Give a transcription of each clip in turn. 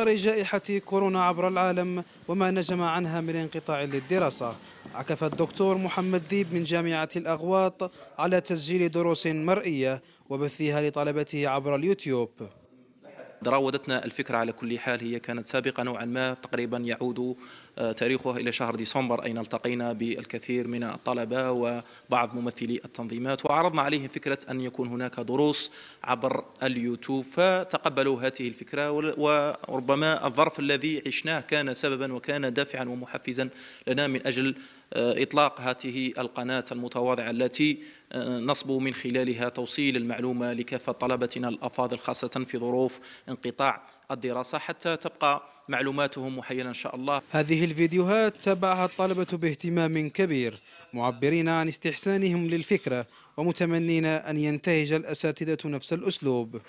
إطار جائحة كورونا عبر العالم وما نجم عنها من انقطاع للدراسة عكف الدكتور محمد ذيب من جامعة الأغواط على تسجيل دروس مرئية وبثها لطلبته عبر اليوتيوب راودتنا الفكرة على كل حال هي كانت سابقة نوعا ما تقريبا يعود آه، تاريخها إلى شهر ديسمبر أين التقينا بالكثير من الطلبة وبعض ممثلي التنظيمات وعرضنا عليهم فكرة أن يكون هناك دروس عبر اليوتيوب فتقبلوا هذه الفكرة وربما الظرف الذي عشناه كان سببا وكان دافعا ومحفزا لنا من أجل آه، إطلاق هذه القناة المتواضعة التي آه، نصب من خلالها توصيل المعلومة لكافة طلبتنا الأفاضل خاصة في ظروف انقطاع الدراسة حتى تبقى معلوماتهم محيلة إن شاء الله هذه الفيديوهات تابعها الطلبة باهتمام كبير معبرين عن استحسانهم للفكرة ومتمنين أن ينتهج الأساتذة نفس الأسلوب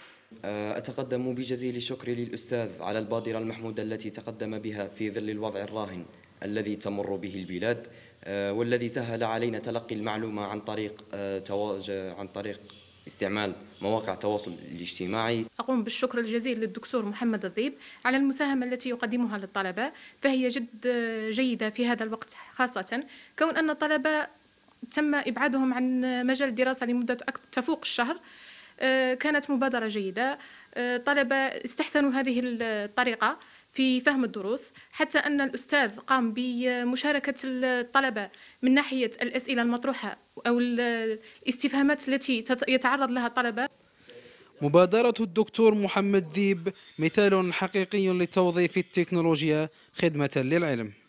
أه، أتقدم بجزيل الشكر للأستاذ على البادرة المحمودة التي تقدم بها في ظل الوضع الراهن الذي تمر به البلاد أه، والذي سهل علينا تلقي المعلومة عن طريق أه، عن طريق استعمال مواقع التواصل الاجتماعي أقوم بالشكر الجزيل للدكتور محمد الضيب على المساهمة التي يقدمها للطلبة فهي جد جيدة في هذا الوقت خاصة كون أن الطلبة تم إبعادهم عن مجال الدراسة لمدة تفوق الشهر آه، كانت مبادرة جيدة الطلبة آه، استحسنوا هذه الطريقة في فهم الدروس حتى أن الأستاذ قام بمشاركة الطلبة من ناحية الأسئلة المطروحة أو الاستفهامات التي يتعرض لها الطلبة مبادرة الدكتور محمد ذيب مثال حقيقي لتوظيف التكنولوجيا خدمة للعلم